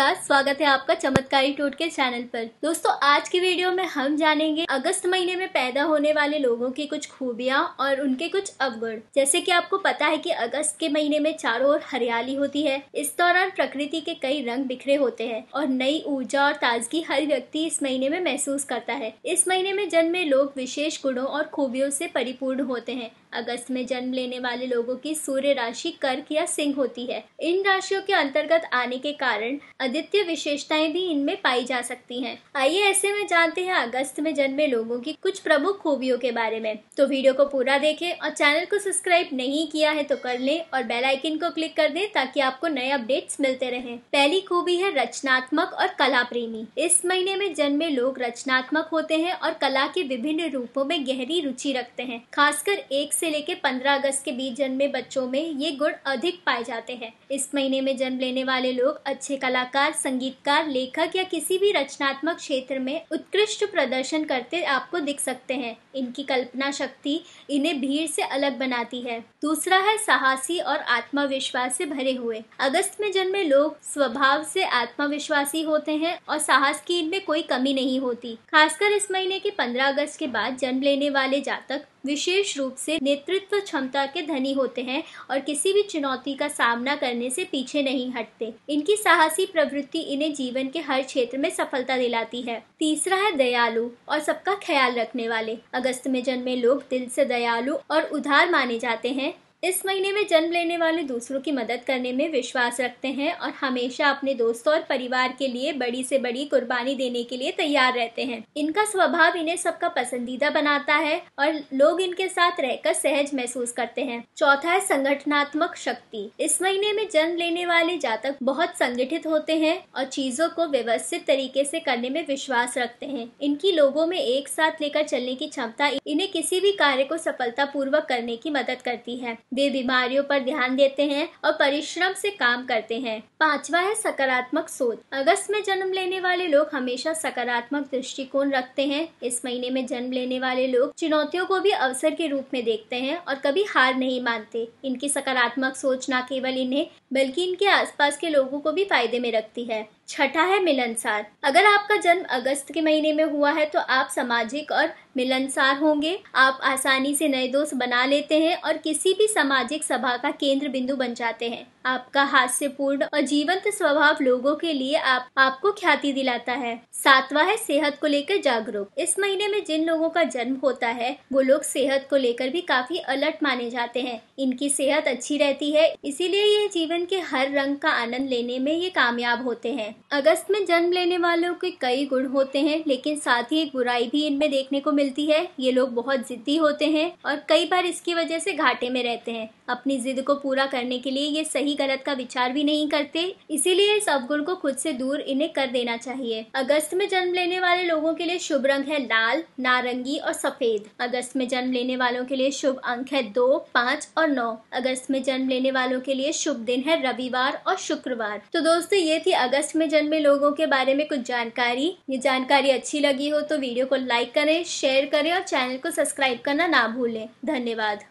नमस्कार स्वागत है आपका चमत्कारी टोट के चैनल पर दोस्तों आज की वीडियो में हम जानेंगे अगस्त महीने में पैदा होने वाले लोगों की कुछ खूबियाँ और उनके कुछ अवगुण जैसे कि आपको पता है कि अगस्त के महीने में चारों ओर हरियाली होती है इस दौरान प्रकृति के कई रंग बिखरे होते हैं और नई ऊर्जा और ताजगी हर व्यक्ति इस महीने में महसूस करता है इस महीने में जन्मे लोग विशेष गुणों और खूबियों से परिपूर्ण होते हैं अगस्त में जन्म लेने वाले लोगों की सूर्य राशि कर्क या सिंह होती है इन राशियों के अंतर्गत आने के कारण अद्वितीय विशेषताएं भी इनमें पाई जा सकती हैं। आइए ऐसे में जानते हैं अगस्त में जन्मे लोगों की कुछ प्रमुख खूबियों के बारे में तो वीडियो को पूरा देखें और चैनल को सब्सक्राइब नहीं किया है तो कर लें और बेलाइकिन को क्लिक कर दें ताकि आपको नए अपडेट्स मिलते रहे पहली खूबी है रचनात्मक और कला प्रेमी इस महीने में जन्मे लोग रचनात्मक होते हैं और कला के विभिन्न रूपों में गहरी रुचि रखते हैं खासकर एक से लेकर 15 अगस्त के बीच जन्मे बच्चों में ये गुण अधिक पाए जाते हैं इस महीने में जन्म लेने वाले लोग अच्छे कलाकार संगीतकार लेखक या किसी भी रचनात्मक क्षेत्र में उत्कृष्ट प्रदर्शन करते आपको दिख सकते हैं इनकी कल्पना शक्ति इन्हें भीड़ से अलग बनाती है दूसरा है साहसी और आत्मविश्वास से भरे हुए अगस्त में जन्मे लोग स्वभाव से आत्मविश्वासी होते हैं और साहस की इनमें कोई कमी नहीं होती खासकर इस महीने के 15 अगस्त के बाद जन्म लेने वाले जातक विशेष रूप से नेतृत्व क्षमता के धनी होते हैं और किसी भी चुनौती का सामना करने से पीछे नहीं हटते इनकी साहसी प्रवृत्ति इन्हें जीवन के हर क्षेत्र में सफलता दिलाती है तीसरा है दयालु और सबका ख्याल रखने वाले अगस्त में जन्मे लोग दिल से दयालु और उधार माने जाते हैं इस महीने में जन्म लेने वाले दूसरों की मदद करने में विश्वास रखते हैं और हमेशा अपने दोस्तों और परिवार के लिए बड़ी से बड़ी कुर्बानी देने के लिए तैयार रहते हैं इनका स्वभाव इन्हें सबका पसंदीदा बनाता है और लोग इनके साथ रहकर सहज महसूस करते हैं चौथा है संगठनात्मक शक्ति इस महीने में जन्म लेने वाले जातक बहुत संगठित होते हैं और चीजों को व्यवस्थित तरीके से करने में विश्वास रखते हैं इनकी लोगों में एक साथ लेकर चलने की क्षमता इन्हें किसी भी कार्य को पूर्वक करने की मदद करती है वे बीमारियों पर ध्यान देते हैं और परिश्रम से काम करते हैं पांचवा है सकारात्मक सोच अगस्त में जन्म लेने वाले लोग हमेशा सकारात्मक दृष्टिकोण रखते हैं इस महीने में जन्म लेने वाले लोग चुनौतियों को भी अवसर के रूप में देखते हैं और कभी हार नहीं मानते इनकी सकारात्मक सोच न केवल इन्हें बल्कि इनके आसपास के लोगों को भी फायदे में रखती है छठा है मिलनसार अगर आपका जन्म अगस्त के महीने में हुआ है तो आप सामाजिक और मिलनसार होंगे आप आसानी से नए दोस्त बना लेते हैं और किसी भी सामाजिक सभा का केंद्र बिंदु बन जाते हैं आपका हास्यपूर्ण और जीवंत स्वभाव लोगों के लिए आप आपको ख्याति दिलाता है सातवा है सेहत को लेकर जागरूक इस महीने में जिन लोगों का जन्म होता है वो लोग सेहत को लेकर भी काफी अलर्ट माने जाते हैं इनकी सेहत अच्छी रहती है इसीलिए ये जीवन के हर रंग का आनंद लेने में ये कामयाब होते हैं अगस्त में जन्म लेने वालों के कई गुण होते हैं लेकिन साथ ही एक बुराई भी इनमें देखने को मिलती है ये लोग बहुत जिद्दी होते हैं और कई बार इसकी वजह से घाटे में रहते हैं अपनी जिद को पूरा करने के लिए ये सही गलत का विचार भी नहीं करते इसीलिए इस अवगुण को खुद से दूर इन्हें कर देना चाहिए अगस्त में जन्म लेने वाले लोगों के लिए शुभ रंग है लाल नारंगी और सफेद अगस्त में जन्म लेने वालों के लिए शुभ अंक है दो पाँच और नौ अगस्त में जन्म लेने वालों के लिए शुभ दिन है रविवार और शुक्रवार तो दोस्तों ये थी अगस्त में जन्मे लोगों के बारे में कुछ जानकारी ये जानकारी अच्छी लगी हो तो वीडियो को लाइक करें शेयर करें और चैनल को सब्सक्राइब करना ना भूलें धन्यवाद